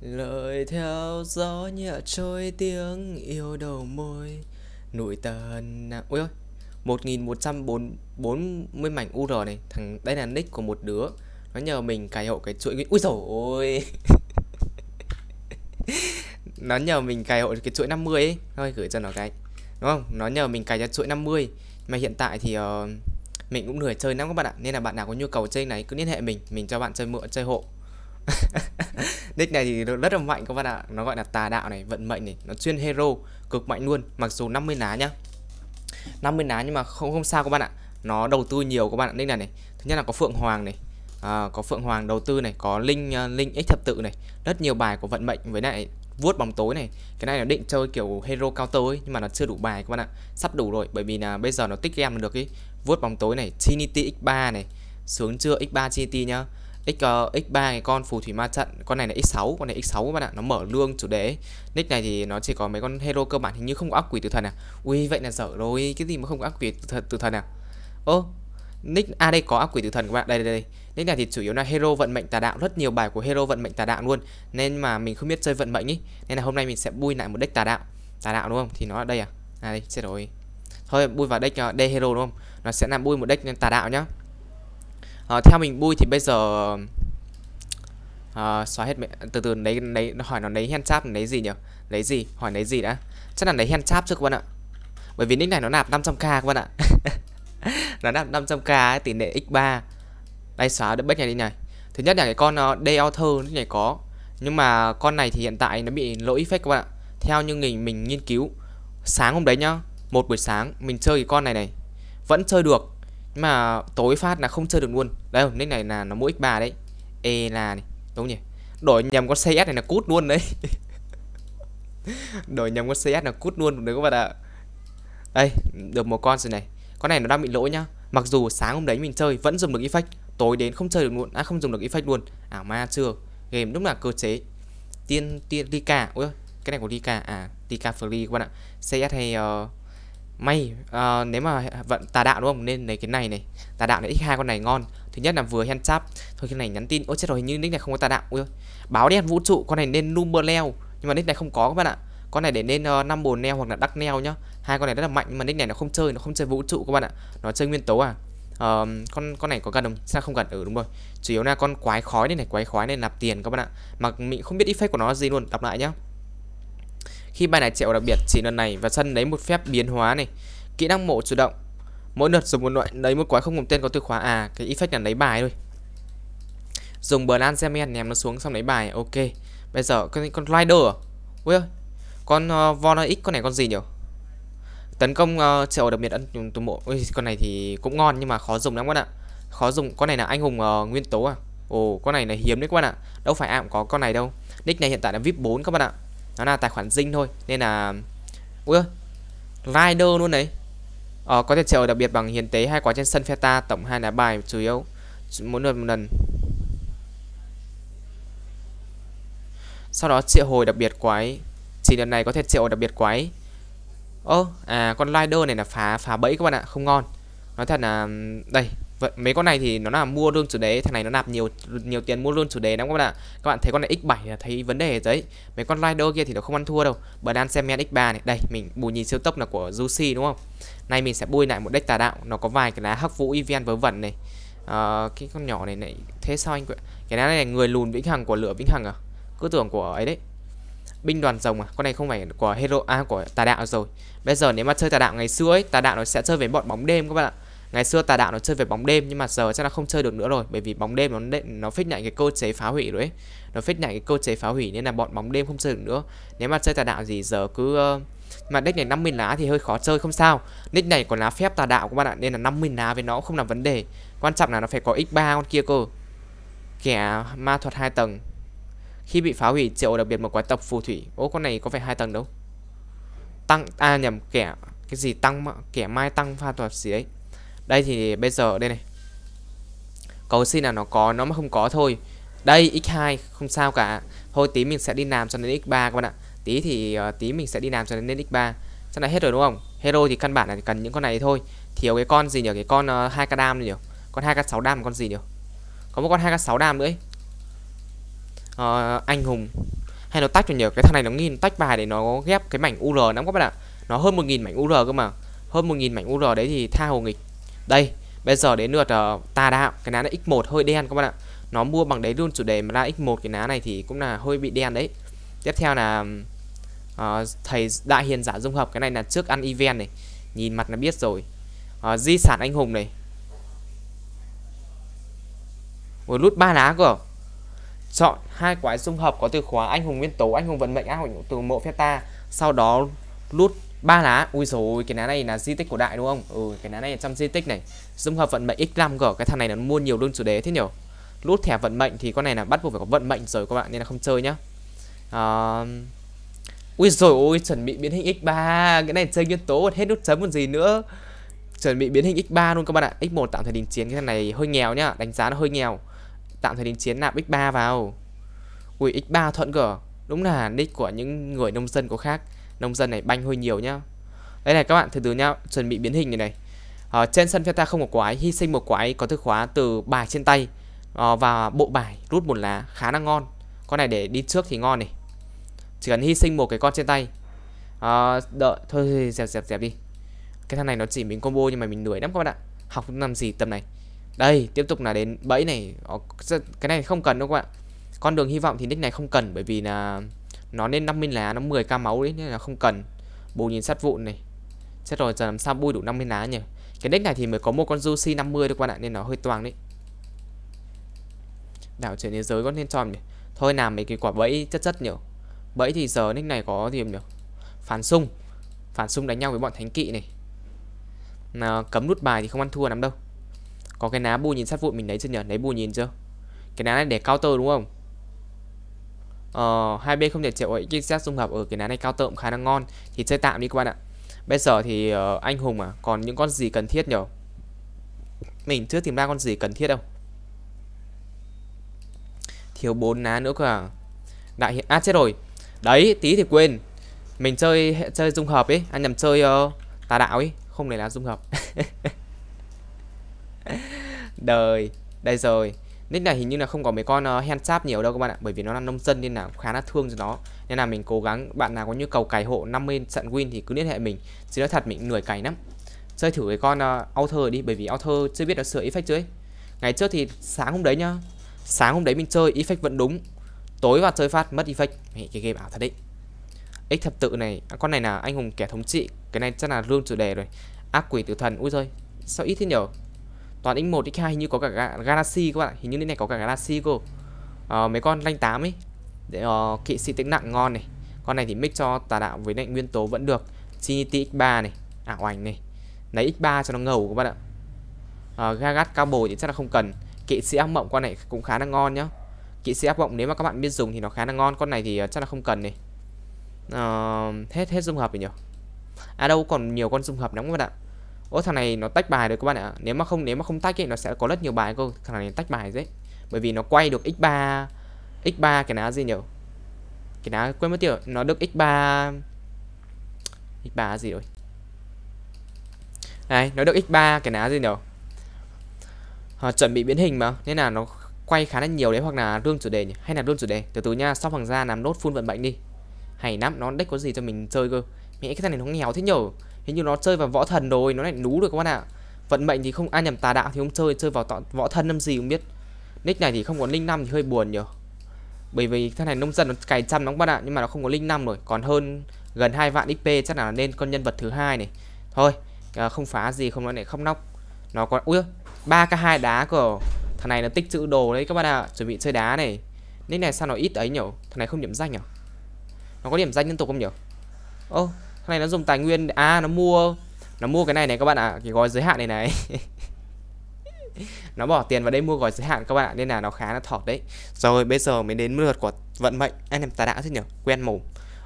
lời theo gió nhẹ trôi tiếng yêu đầu môi nụi tần nặng ui ơi 1140 mảnh UR này thằng đây là nick của một đứa nó nhờ mình cài hộ cái chuỗi ui dồi ôi nó nhờ mình cài hộ cái chuỗi 50 ấy thôi gửi cho nó cái đúng không nó nhờ mình cài cho chuỗi 50 mà hiện tại thì uh, mình cũng lười chơi lắm các bạn ạ nên là bạn nào có nhu cầu chơi này cứ liên hệ mình mình cho bạn chơi mượn chơi hộ Nick này thì rất là mạnh các bạn ạ Nó gọi là tà đạo này, vận mệnh này Nó chuyên hero, cực mạnh luôn Mặc dù 50 ná nhá 50 ná nhưng mà không không sao các bạn ạ Nó đầu tư nhiều các bạn ạ Nick này này Thứ nhất là có Phượng Hoàng này à, Có Phượng Hoàng đầu tư này Có Linh uh, Linh X thập tự này Rất nhiều bài của vận mệnh với lại vuốt bóng tối này cái này nó định chơi kiểu hero cao tối nhưng mà nó chưa đủ bài các bạn ạ sắp đủ rồi bởi vì là bây giờ nó tích game được cái vuốt bóng tối này trinity x3 này sướng chưa x3 trinity nhá Ờ, x uh, x3 cái con phù thủy ma trận con này là x6 con này x6 các bạn ạ nó mở lương chủ đề nick này thì nó chỉ có mấy con hero cơ bản hình như không có ác quỷ tử thần à ui vậy là dở rồi cái gì mà không có ác quỷ tử thần, tử thần à ô nick à đây có ác quỷ tử thần các bạn đây đây đây nick này thì chủ yếu là hero vận mệnh tà đạo rất nhiều bài của hero vận mệnh tà đạo luôn nên mà mình không biết chơi vận mệnh ý nên là hôm nay mình sẽ bui lại một deck tà đạo tà đạo đúng không thì nó ở đây à à đây chết rồi thôi bui vào deck uh, ờ, d hero đúng không nó sẽ làm bui một deck tà đạo nhá à, theo mình bui thì bây giờ à, xóa hết từ từ lấy lấy hỏi nó lấy handchap lấy gì nhỉ lấy gì hỏi lấy gì đã chắc là lấy handchap trước các bạn ạ bởi vì nick này nó nạp 500k các bạn ạ nó nạp 500k tỷ lệ x3 đây xóa được bất này đi này thứ nhất là cái con uh, day author này có nhưng mà con này thì hiện tại nó bị lỗi fake các bạn ạ theo như mình mình nghiên cứu sáng hôm đấy nhá một buổi sáng mình chơi cái con này này vẫn chơi được mà tối phát là không chơi được luôn đây nick này là nó mua x 3 đấy e là này đúng nhỉ đổi nhầm con cs này là cút luôn đấy đổi nhầm con cs là cút luôn được các bạn ạ đây được một con rồi này con này nó đang bị lỗi nhá mặc dù sáng hôm đấy mình chơi vẫn dùng được effect tối đến không chơi được luôn à không dùng được effect luôn ảo à, ma chưa game lúc nào cơ chế tiên tiên lika ôi cái này của đi cả à đi lika free các bạn ạ cs hay uh, may uh, nếu mà vận tà đạo đúng không nên lấy cái này này tà đạo này x hai con này ngon thứ nhất là vừa hand chap thôi cái này nhắn tin ôi chết rồi nhưng nick này không có tà đạo ôi báo đen vũ trụ con này nên number leo nhưng mà nick này không có các bạn ạ con này để nên uh, năm bồn neo hoặc là đắc neo nhá hai con này rất là mạnh nhưng mà nick này nó không chơi nó không chơi vũ trụ các bạn ạ nó chơi nguyên tố à uh, con con này có cần không sao không cần ở ừ, đúng rồi chủ yếu là con quái khói này này quái khói này nạp tiền các bạn ạ mặc mình không biết effect của nó là gì luôn đọc lại nhá khi bài này triệu đặc biệt chỉ lần này và sân lấy một phép biến hóa này. Kỹ năng mộ chủ động. Mỗi lượt dùng một loại lấy một quái không cùng tên có từ khóa à cái effect là lấy bài thôi. Dùng bờ lan Zemen ném nó xuống xong lấy bài. Ok. Bây giờ con con Rider à? Ui ơi. Con uh, Von con này con gì nhỉ? Tấn công uh, đặc biệt ăn tù mộ. Ui con này thì cũng ngon nhưng mà khó dùng lắm các bạn ạ. Khó dùng. Con này là anh hùng uh, nguyên tố à? Ồ, con này là hiếm đấy các bạn ạ. Đâu phải ai cũng có con này đâu. Nick này hiện tại là VIP 4 các bạn ạ nó là tài khoản dinh thôi nên là ui ơi, rider luôn đấy ờ, có thể chờ đặc biệt bằng hiền tế hay quá trên sân phe ta tổng hai lá bài chủ yếu mỗi lần một lần sau đó triệu hồi đặc biệt quái chỉ lần này có thể triệu đặc biệt quái ơ à con rider này là phá phá bẫy các bạn ạ không ngon nói thật là đây Vậy mấy con này thì nó là mua luôn chủ đề, thằng này nó nạp nhiều nhiều tiền mua luôn chủ đề lắm các bạn ạ. Các bạn thấy con này x7 là thấy vấn đề đấy. Mấy con Rider kia thì nó không ăn thua đâu. đang xem Semen x3 này, đây mình bù nhìn siêu tốc là của Juicy đúng không? Nay mình sẽ bôi lại một deck tà đạo, nó có vài cái lá hắc vũ event vớ vẩn này. À, cái con nhỏ này này thế sao anh cái lá này là người lùn vĩnh hằng của lửa vĩnh hằng à? Cứ tưởng của ấy đấy binh đoàn rồng à con này không phải của hero a à, của tà đạo rồi bây giờ nếu mà chơi tà đạo ngày xưa ấy tà đạo nó sẽ chơi với bọn bóng đêm các bạn ạ ngày xưa tà đạo nó chơi về bóng đêm nhưng mà giờ chắc là không chơi được nữa rồi bởi vì bóng đêm nó nó phích lại cái cơ chế phá hủy rồi ấy. nó phích lại cái cơ chế phá hủy nên là bọn bóng đêm không chơi được nữa nếu mà chơi tà đạo gì giờ cứ mà deck này 50 lá thì hơi khó chơi không sao nick này có lá phép tà đạo các bạn ạ Nên là 50 lá với nó không là vấn đề Quan trọng là nó phải có x3 con kia cơ Kẻ ma thuật hai tầng Khi bị phá hủy triệu đặc biệt một quái tộc phù thủy Ô con này có phải hai tầng đâu Tăng, à nhầm kẻ Cái gì tăng mà, kẻ mai tăng pha thuật gì đấy đây thì bây giờ đây này cầu xin là nó có nó mà không có thôi đây x2 không sao cả thôi tí mình sẽ đi làm cho đến x3 các bạn ạ tí thì ờ, tí mình sẽ đi làm cho đến x3 chắc là hết rồi đúng không hero thì căn bản là cần những con này thôi thiếu cái con gì nhỉ cái con ờ, hai uh, k đam nhỉ con hai k sáu đam con gì nhỉ có một con hai k sáu đam nữa ấy. Uh, anh hùng hay nó tách rồi nhỉ cái thằng này nó nghìn tách bài để nó ghép cái mảnh ur lắm các bạn ạ nó hơn một nghìn mảnh ur cơ mà hơn một nghìn mảnh ur đấy thì tha hồ nghịch đây, bây giờ đến lượt uh, tà đạo, cái ná này X1 hơi đen các bạn ạ. Nó mua bằng đấy luôn chủ đề mà ra X1 cái ná này thì cũng là hơi bị đen đấy. Tiếp theo là uh, thầy đại hiền giả dung hợp, cái này là trước ăn event này. Nhìn mặt là biết rồi. Uh, di sản anh hùng này. Ủa lút ba lá cơ. Chọn hai quái dung hợp có từ khóa anh hùng nguyên tố, anh hùng vận mệnh, anh hùng từ mộ phép ta, sau đó lút ba lá ui rồi cái lá này là di tích cổ đại đúng không ừ cái lá này là trong di tích này dung hợp vận mệnh x 5 g cái thằng này nó mua nhiều luôn chủ đề thế nhỉ lút thẻ vận mệnh thì con này là bắt buộc phải có vận mệnh rồi các bạn nên là không chơi nhá à... ui rồi ôi chuẩn bị biến hình x 3 cái này chơi nhân tố còn hết nút chấm còn gì nữa chuẩn bị biến hình x 3 luôn các bạn ạ x 1 tạm thời đình chiến cái thằng này hơi nghèo nhá đánh giá nó hơi nghèo tạm thời đình chiến nạp x 3 vào ui x 3 thuận gở đúng là nick của những người nông dân có khác nông dân này banh hơi nhiều nhá đây này các bạn thử từ nhau chuẩn bị biến hình này này ở ờ, trên sân Feta không có quái hy sinh một quái có thức khóa từ bài trên tay ờ, và bộ bài rút một lá khá là ngon con này để đi trước thì ngon này chỉ cần hy sinh một cái con trên tay à, đợi thôi dẹp dẹp dẹp đi cái thằng này nó chỉ mình combo nhưng mà mình đuổi lắm các bạn ạ học làm gì tầm này đây tiếp tục là đến bẫy này cái này không cần đâu các bạn con đường hy vọng thì nick này không cần bởi vì là nó lên 50 lá nó 10k máu đấy nên là không cần bù nhìn sát vụn này chết rồi giờ làm sao bui đủ 50 lá nhỉ cái deck này thì mới có một con Juicy 50 thôi các bạn ạ nên nó hơi toang đấy đảo chuyển thế giới có nên tròn nhỉ thôi làm mấy cái quả bẫy chất chất nhỉ bẫy thì giờ nick này có gì nhỉ phản xung, phản xung đánh nhau với bọn thánh kỵ này à, cấm nút bài thì không ăn thua lắm đâu có cái ná bù nhìn sát vụn mình lấy chưa nhỉ lấy bù nhìn chưa cái ná này để counter đúng không Ờ, hai bên không thể chịu ấy Z dung hợp ở cái nán này cao tợm khá là ngon Thì chơi tạm đi các bạn ạ Bây giờ thì uh, anh hùng à Còn những con gì cần thiết nhở? Mình chưa tìm ra con gì cần thiết đâu Thiếu bốn ná nữa cơ à Đại hiện À chết rồi Đấy tí thì quên Mình chơi chơi dung hợp ấy Anh à, nhầm chơi uh, tà đạo ấy Không này là dung hợp Đời Đây rồi nick này hình như là không có mấy con uh, hand nhiều đâu các bạn ạ bởi vì nó là nông dân nên là khá là thương cho nó nên là mình cố gắng bạn nào có nhu cầu cài hộ 50 trận win thì cứ liên hệ mình chứ nói thật mình lười cày lắm chơi thử cái con uh, outer đi bởi vì author chưa biết là sửa effect chưa ấy. ngày trước thì sáng hôm đấy nhá sáng hôm đấy mình chơi effect vẫn đúng tối vào chơi phát mất effect Mẹ, cái game ảo thật đấy x thập tự này à, con này là anh hùng kẻ thống trị cái này chắc là lương chủ đề rồi ác quỷ tử thần ui rồi sao ít thế nhở Toàn X1, X2 hình như có cả Galaxy các bạn Hình như cái này có cả Galaxy cô. À, ờ, mấy con lanh 8 ấy. Để, uh, kỵ sĩ tính nặng ngon này. Con này thì mix cho tà đạo với lại nguyên tố vẫn được. Trinity X3 này, ảo à, ảnh này. Lấy X3 cho nó ngầu các bạn ạ. À, Gagat cao bồi thì chắc là không cần. Kỵ sĩ ác mộng con này cũng khá là ngon nhá. Kỵ sĩ ác mộng nếu mà các bạn biết dùng thì nó khá là ngon. Con này thì chắc là không cần này. À, hết hết dung hợp rồi nhỉ. À đâu còn nhiều con dung hợp lắm các bạn ạ. Ô thằng này nó tách bài được các bạn ạ. Nếu mà không nếu mà không tách ấy nó sẽ có rất nhiều bài cơ. Thằng này tách bài đấy. Bởi vì nó quay được x3 x3 cái ná gì nhỉ? Cái ná quên mất tiêu, nó được x3 x3 gì rồi. này nó được x3 cái ná gì nhỉ? À, ờ, chuẩn bị biến hình mà nên là nó quay khá là nhiều đấy hoặc là rương chủ đề nhỉ? hay là rương chủ đề từ từ nha sau hoàng gia làm nốt phun vận bệnh đi hay lắm nó đếch có gì cho mình chơi cơ mẹ cái thằng này nó nghèo thế nhở hình như nó chơi vào võ thần rồi nó lại nú được các bạn ạ vận mệnh thì không ai nhầm tà đạo thì không chơi chơi vào tọ, võ thần năm gì không biết nick này thì không có linh năm thì hơi buồn nhở bởi vì thằng này nông dân nó cày trăm lắm các bạn ạ nhưng mà nó không có linh năm rồi còn hơn gần hai vạn xp chắc là nên con nhân vật thứ hai này thôi à, không phá gì không nói này không nóc nó có ui ba k hai đá của thằng này nó tích trữ đồ đấy các bạn ạ chuẩn bị chơi đá này nick này sao nó ít ấy nhở thằng này không điểm danh nhở à? nó có điểm danh liên tục không nhở ô này nó dùng tài nguyên à nó mua nó mua cái này này các bạn ạ à, cái gói giới hạn này này nó bỏ tiền vào đây mua gói giới hạn các bạn ạ nên là nó khá là thọt đấy rồi bây giờ mới đến lượt của vận mệnh anh em tà đã thế nhỉ quen mồm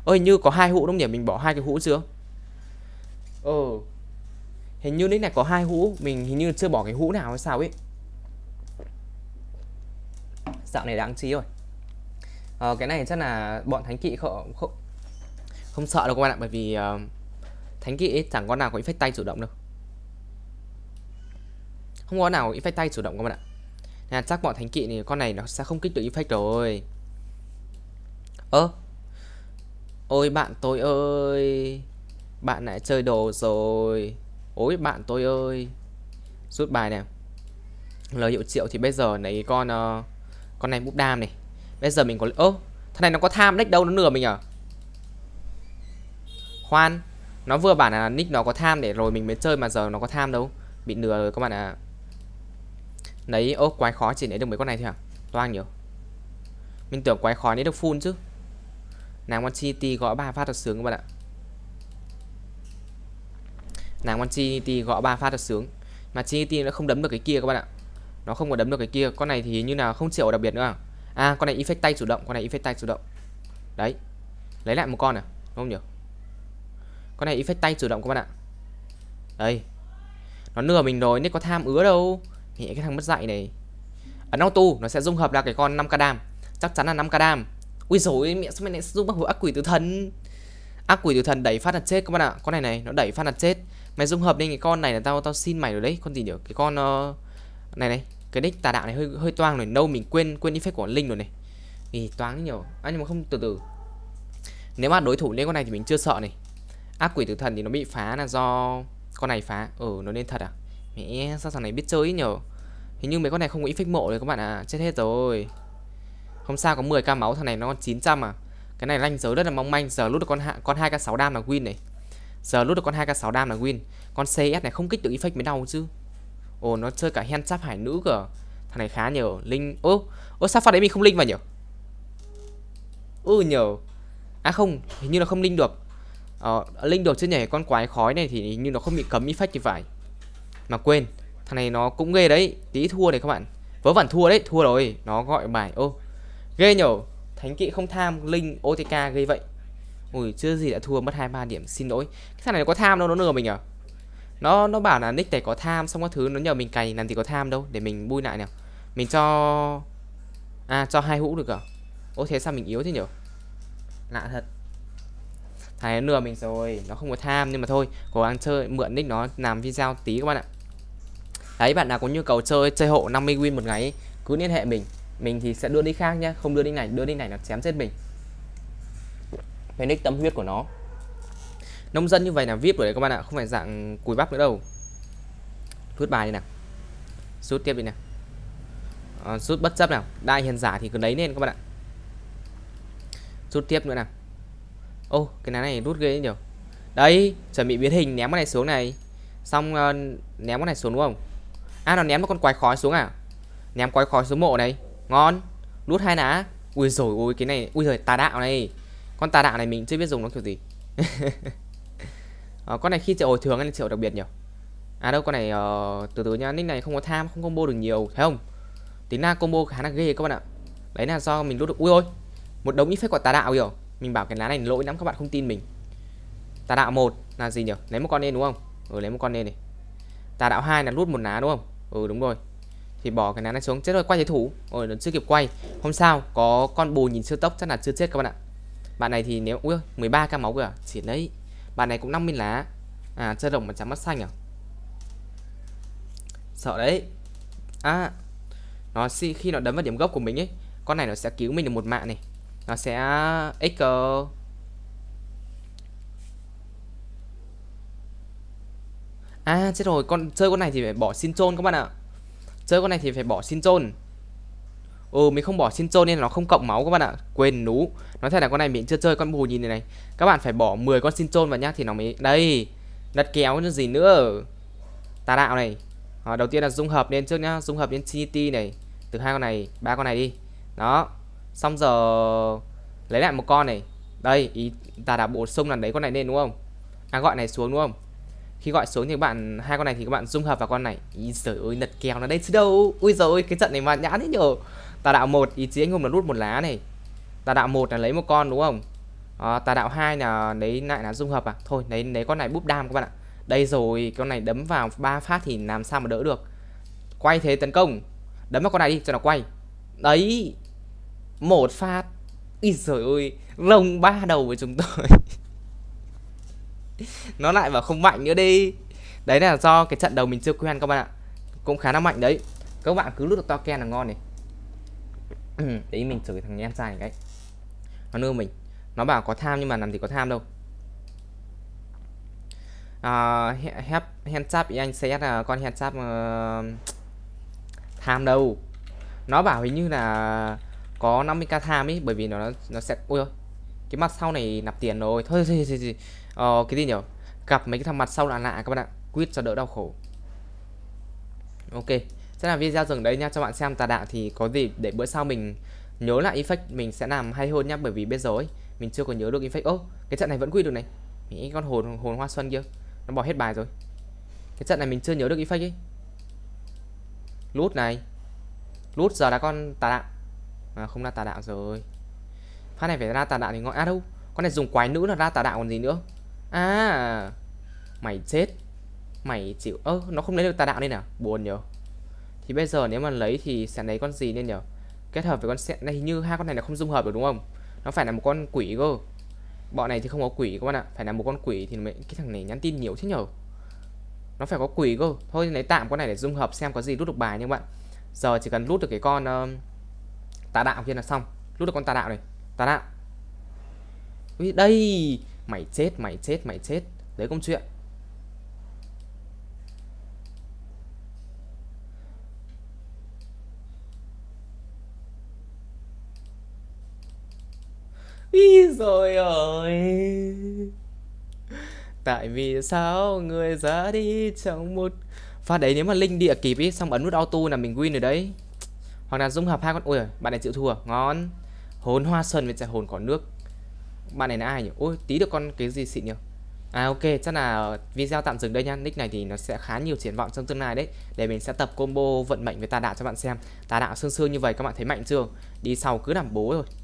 ơi như có hai hũ đúng nhỉ mình bỏ hai cái hũ chưa ừ hình như đấy này có hai hũ mình hình như chưa bỏ cái hũ nào hay sao ấy dạo này đáng trí rồi ờ, cái này chắc là bọn thánh kỵ không, không không sợ đâu các bạn ạ Bởi vì uh, Thánh kỵ chẳng có nào có effect tay chủ động đâu Không có nào có effect tay chủ động các bạn ạ Nên là chắc bọn thánh kỵ thì Con này nó sẽ không kích được effect rồi Ơ Ôi bạn tôi ơi Bạn lại chơi đồ rồi Ôi bạn tôi ơi Rút bài này Lời hiệu triệu thì bây giờ lấy con uh, Con này búp đam này Bây giờ mình có Ơ thằng này nó có tham đách đâu nó lừa mình à Khoan Nó vừa bảo là nick nó có tham để rồi mình mới chơi mà giờ nó có tham đâu Bị nửa rồi các bạn ạ à. Đấy ô quái khó chỉ lấy được mấy con này thôi à Toang nhiều Mình tưởng quái khó lấy được full chứ Nàng con chi gõ ba phát thật sướng các bạn ạ Nàng con chi gõ ba phát thật sướng Mà chi nó không đấm được cái kia các bạn ạ Nó không có đấm được cái kia Con này thì như là không chịu đặc biệt nữa à À con này effect tay chủ động Con này effect tay chủ động Đấy Lấy lại một con à Đúng không nhỉ con này effect tay chủ động các bạn ạ Đây Nó nửa mình rồi nên có tham ứa đâu Mẹ cái thằng mất dạy này Ấn auto nó sẽ dung hợp là cái con 5k đam Chắc chắn là 5k đam Ui dồi mẹ sao mày lại dung bằng hồi ác quỷ tử thần Ác quỷ tử thần đẩy phát là chết các bạn ạ Con này này nó đẩy phát là chết Mày dung hợp nên cái con này là tao tao xin mày rồi đấy Con gì nhỉ cái con uh... Này này cái đích tà đạo này hơi hơi toang rồi nâu mình quên quên effect của linh rồi này thì toang nhiều à, nhưng mà không từ từ nếu mà đối thủ lên con này thì mình chưa sợ này áp quỷ tử thần thì nó bị phá là do con này phá ừ nó nên thật à mẹ sao thằng này biết chơi nhở hình như mấy con này không có effect mộ rồi các bạn à. chết hết rồi không sao có 10 ca máu thằng này nó còn 900 à cái này lanh giới rất là mong manh giờ lút được con hạ con hai k sáu đam là win này giờ lút được con hai k sáu đam là win con cs này không kích được effect mới đau chứ ồ nó chơi cả hen chắp hải nữ cơ à? thằng này khá nhiều linh ô ô sao phát đấy mình không linh vào nhở ừ nhở à không hình như là không linh được Ờ, Linh đột trên nhảy con quái khói này thì như nó không bị cấm effect thì phải Mà quên Thằng này nó cũng ghê đấy Tí thua này các bạn Vớ vẩn thua đấy Thua rồi Nó gọi bài ô Ghê nhở Thánh kỵ không tham Linh OTK ghê vậy Ui chưa gì đã thua mất hai ba điểm Xin lỗi Cái thằng này có tham đâu Nó lừa mình à Nó nó bảo là nick này có tham Xong các thứ Nó nhờ mình cày Làm gì có tham đâu Để mình bui lại nào Mình cho À cho hai hũ được à Ô thế sao mình yếu thế nhở Lạ thật thằng nó lừa mình rồi nó không có tham nhưng mà thôi cố gắng chơi mượn nick nó làm video tí các bạn ạ đấy bạn nào có nhu cầu chơi chơi hộ 50 win một ngày ấy, cứ liên hệ mình mình thì sẽ đưa đi khác nhá không đưa đi này đưa đi này nó chém chết mình cái nick tâm huyết của nó nông dân như vậy là vip rồi đấy các bạn ạ không phải dạng cùi bắp nữa đâu rút bài đi nè rút tiếp đi nào à, rút bất chấp nào đại hiền giả thì cứ lấy lên các bạn ạ rút tiếp nữa nào ô oh, cái nán này rút ghê nhiều đấy chuẩn bị biến hình ném cái này xuống này xong uh, ném cái này xuống đúng không à nó ném một con quái khói xuống à ném quái khói xuống mộ này ngon rút hai nã ui rồi ui cái này ui rồi tà đạo này con tà đạo này mình chưa biết dùng nó kiểu gì à, con này khi triệu hồi thường nên triệu đặc biệt nhiều à đâu con này uh, từ từ nha, nick này không có tham không combo được nhiều thấy không tính là combo khá là ghê các bạn ạ đấy là do mình rút được ui ôi một đống ít phép quả tà đạo kiểu mình bảo cái lá này lỗi lắm các bạn không tin mình Tà đạo một là gì nhỉ? Lấy một con lên đúng không? Ừ lấy một con lên này. Tà đạo hai là lút một lá đúng không? Ừ đúng rồi. Thì bỏ cái lá này xuống chết rồi quay thế thủ. rồi nó chưa kịp quay. hôm sau có con bù nhìn siêu tốc chắc là chưa chết các bạn ạ. Bạn này thì nếu ui 13 ca máu kìa, chỉ lấy Bạn này cũng 50 lá. À chơi đồng mà trắng mắt xanh à? Sợ đấy. À nó khi nó đấm vào điểm gốc của mình ấy, con này nó sẽ cứu mình được một mạng này nó sẽ echo À chết rồi, con chơi con này thì phải bỏ xin trôn các bạn ạ. Chơi con này thì phải bỏ xin trôn. Ừ mình không bỏ xin trôn nên nó không cộng máu các bạn ạ. Quên nú. Nói thật là con này mình chưa chơi con bù nhìn này này. Các bạn phải bỏ 10 con xin trôn vào nhá thì nó mới đây. Đặt kéo chứ gì nữa. Tà đạo này. À, đầu tiên là dung hợp lên trước nhá, dung hợp lên CT này. Từ hai con này, ba con này đi. Đó. Xong giờ lấy lại một con này Đây ý ta đã bổ sung là lấy con này lên đúng không À gọi này xuống đúng không khi gọi xuống thì các bạn hai con này thì các bạn dung hợp vào con này ý giời ơi lật kèo nó đây chứ đâu ui giời ơi cái trận này mà nhãn thế nhở tà đạo một ý chí anh hùng là rút một lá này tà đạo một là lấy một con đúng không à, ờ, tà đạo hai là lấy lại là dung hợp à thôi lấy lấy con này búp đam các bạn ạ đây rồi con này đấm vào ba phát thì làm sao mà đỡ được quay thế tấn công đấm vào con này đi cho nó quay đấy một phát Ý rồi ôi lông ba đầu của chúng tôi Nó lại vào không mạnh nữa đi Đấy là do cái trận đầu mình chưa quen các bạn ạ Cũng khá là mạnh đấy Các bạn cứ lướt được to Ken là ngon này Đấy mình chửi thằng em trai này cái Nó nương mình Nó bảo có tham nhưng mà làm gì có tham đâu uh, à, help hand tap anh sẽ là con hand tap uh, tham đâu nó bảo hình như là có 50k tham ấy bởi vì nó nó sẽ ôi ơi cái mặt sau này nạp tiền rồi thôi gì gì gì ờ, cái gì nhỉ gặp mấy cái thằng mặt sau là lạ các bạn ạ quýt cho đỡ đau khổ ok sẽ là video dừng đấy nha cho bạn xem tà đạo thì có gì để bữa sau mình nhớ lại effect mình sẽ làm hay hơn nhá bởi vì bây giờ ấy mình chưa có nhớ được effect ố cái trận này vẫn quy được này nghĩ con hồn hồn hoa xuân kia nó bỏ hết bài rồi cái trận này mình chưa nhớ được effect ấy lút này lút giờ là con tà đạo à, không ra tà đạo rồi phát này phải ra tà đạo thì ngon á à, đâu con này dùng quái nữ là ra tà đạo còn gì nữa à mày chết mày chịu ơ nó không lấy được tà đạo nên à buồn nhở thì bây giờ nếu mà lấy thì sẽ lấy con gì nên nhở kết hợp với con sẽ này như hai con này là không dung hợp được đúng không nó phải là một con quỷ cơ bọn này thì không có quỷ các bạn ạ phải là một con quỷ thì mới... cái thằng này nhắn tin nhiều thế nhở nó phải có quỷ cơ thôi lấy tạm con này để dung hợp xem có gì rút được bài nha bạn giờ chỉ cần rút được cái con uh, tà đạo kia là xong lúc đó con tà đạo này tà đạo Ui, đây mày chết mày chết mày chết đấy công chuyện Ý rồi ơi Tại vì sao người ra đi trong một Phát đấy nếu mà Linh địa kịp ý Xong ấn nút auto là mình win rồi đấy hoặc là dung hợp hai con ôi bạn này chịu thua ngon hồn hoa sơn với trái hồn cỏ nước bạn này là ai nhỉ ôi tí được con cái gì xịn nhỉ À ok, chắc là video tạm dừng đây nha Nick này thì nó sẽ khá nhiều triển vọng trong tương lai đấy Để mình sẽ tập combo vận mệnh với tà đạo cho bạn xem Tà đạo sương sương như vậy các bạn thấy mạnh chưa Đi sau cứ làm bố rồi